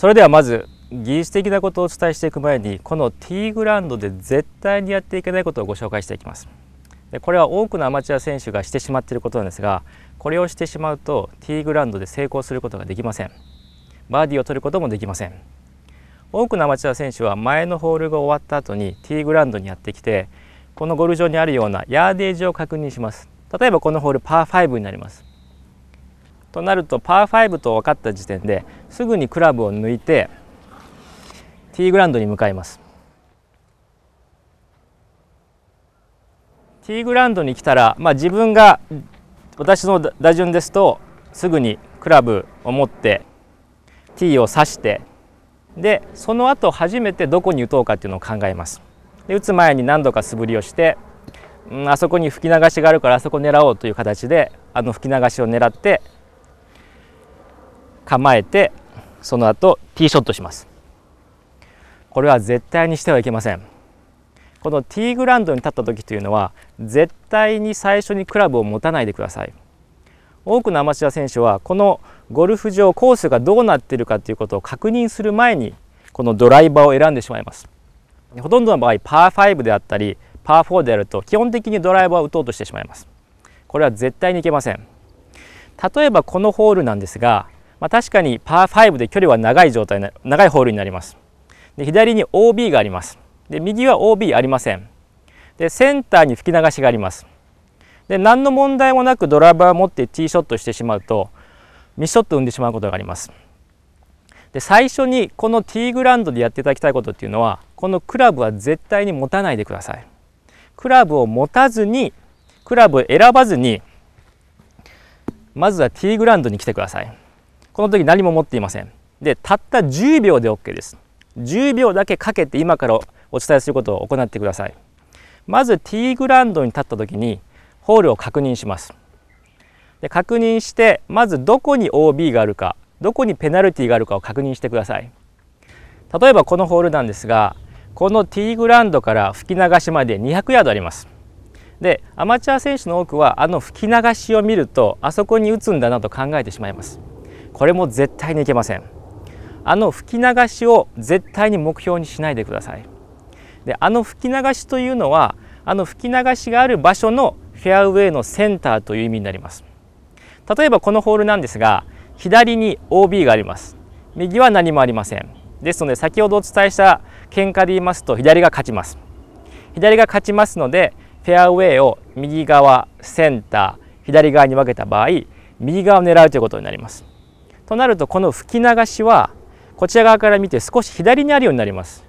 それではまず技術的なことをお伝えしていく前にこの T グラウンドで絶対にやっていけないことをご紹介していきますでこれは多くのアマチュア選手がしてしまっていることなんですがこれをしてしまうと T グラウンドで成功することができませんバーディーを取ることもできません多くのアマチュア選手は前のホールが終わった後に T グラウンドにやってきてこのゴルフ場にあるようなヤーデージを確認します例えばこのホールパー5になりますとなるとパー5と分かった時点ですぐにクラブを抜いてティーグラウンドに向かいますティーグラウンドに来たら、まあ、自分が私の打順ですとすぐにクラブを持ってティーを刺してでその後初めてどこに打とうかっていうのを考えますで打つ前に何度か素振りをして、うん、あそこに吹き流しがあるからあそこ狙おうという形であの吹き流しを狙って構えてその後ティーショットしますこれは絶対にしてはいけませんこのティーグラウンドに立った時というのは絶対に最初にクラブを持たないでください多くのアマチュア選手はこのゴルフ場コースがどうなっているかということを確認する前にこのドライバーを選んでしまいますほとんどの場合パー5であったりパー4であると基本的にドライバーを打とうとしてしまいますこれは絶対にいけません例えばこのホールなんですがまあ、確かにパー5で距離は長い状態な長いホールになりますで左に OB がありますで右は OB ありませんでセンターに吹き流しがありますで何の問題もなくドライバーを持ってティーショットしてしまうとミスショットを生んでしまうことがありますで最初にこのティーグラウンドでやっていただきたいことっていうのはこのクラブは絶対に持たないでくださいクラブを持たずにクラブを選ばずにまずはティーグラウンドに来てくださいこの時何も持っていませんでたった10秒で OK です10秒だけかけて今からお伝えすることを行ってくださいまず T グラウンドに立った時にホールを確認しますで確認してまずどこに OB があるかどこにペナルティがあるかを確認してください例えばこのホールなんですがこの T グラウンドから吹き流しまで200ヤードありますでアマチュア選手の多くはあの吹き流しを見るとあそこに打つんだなと考えてしまいますこれも絶対にいけませんあの吹き流しを絶対に目標にしないでくださいであの吹き流しというのはあの吹き流しがある場所のフェアウェイのセンターという意味になります例えばこのホールなんですが左に OB があります右は何もありませんですので先ほどお伝えした喧嘩で言いますと左が勝ちます左が勝ちますのでフェアウェイを右側センター左側に分けた場合右側を狙うということになりますとなるとこの吹き流しはこちら側から見て少し左にあるようになります。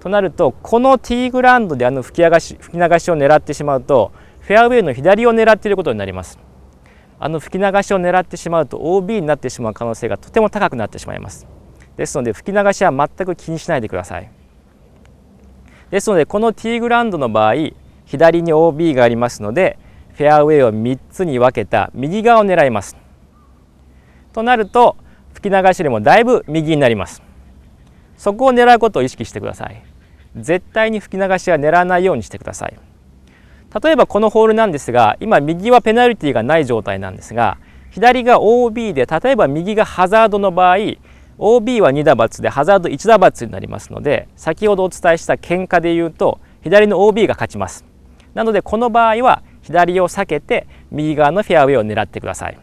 となるとこのティーグラウンドであの吹き流し吹き流しを狙ってしまうとフェアウェイの左を狙っていることになります。あの吹き流しを狙ってしまうと OB になってしまう可能性がとても高くなってしまいます。ですので吹き流しは全く気にしないでください。ですのでこのティーグラウンドの場合左に OB がありますのでフェアウェイを3つに分けた右側を狙います。となると吹き流しよりもだいぶ右になりますそこを狙うことを意識してください絶対に吹き流しは狙わないようにしてください例えばこのホールなんですが今右はペナルティがない状態なんですが左が OB で例えば右がハザードの場合 OB は2打罰でハザード1打罰になりますので先ほどお伝えした喧嘩で言うと左の OB が勝ちますなのでこの場合は左を避けて右側のフェアウェイを狙ってください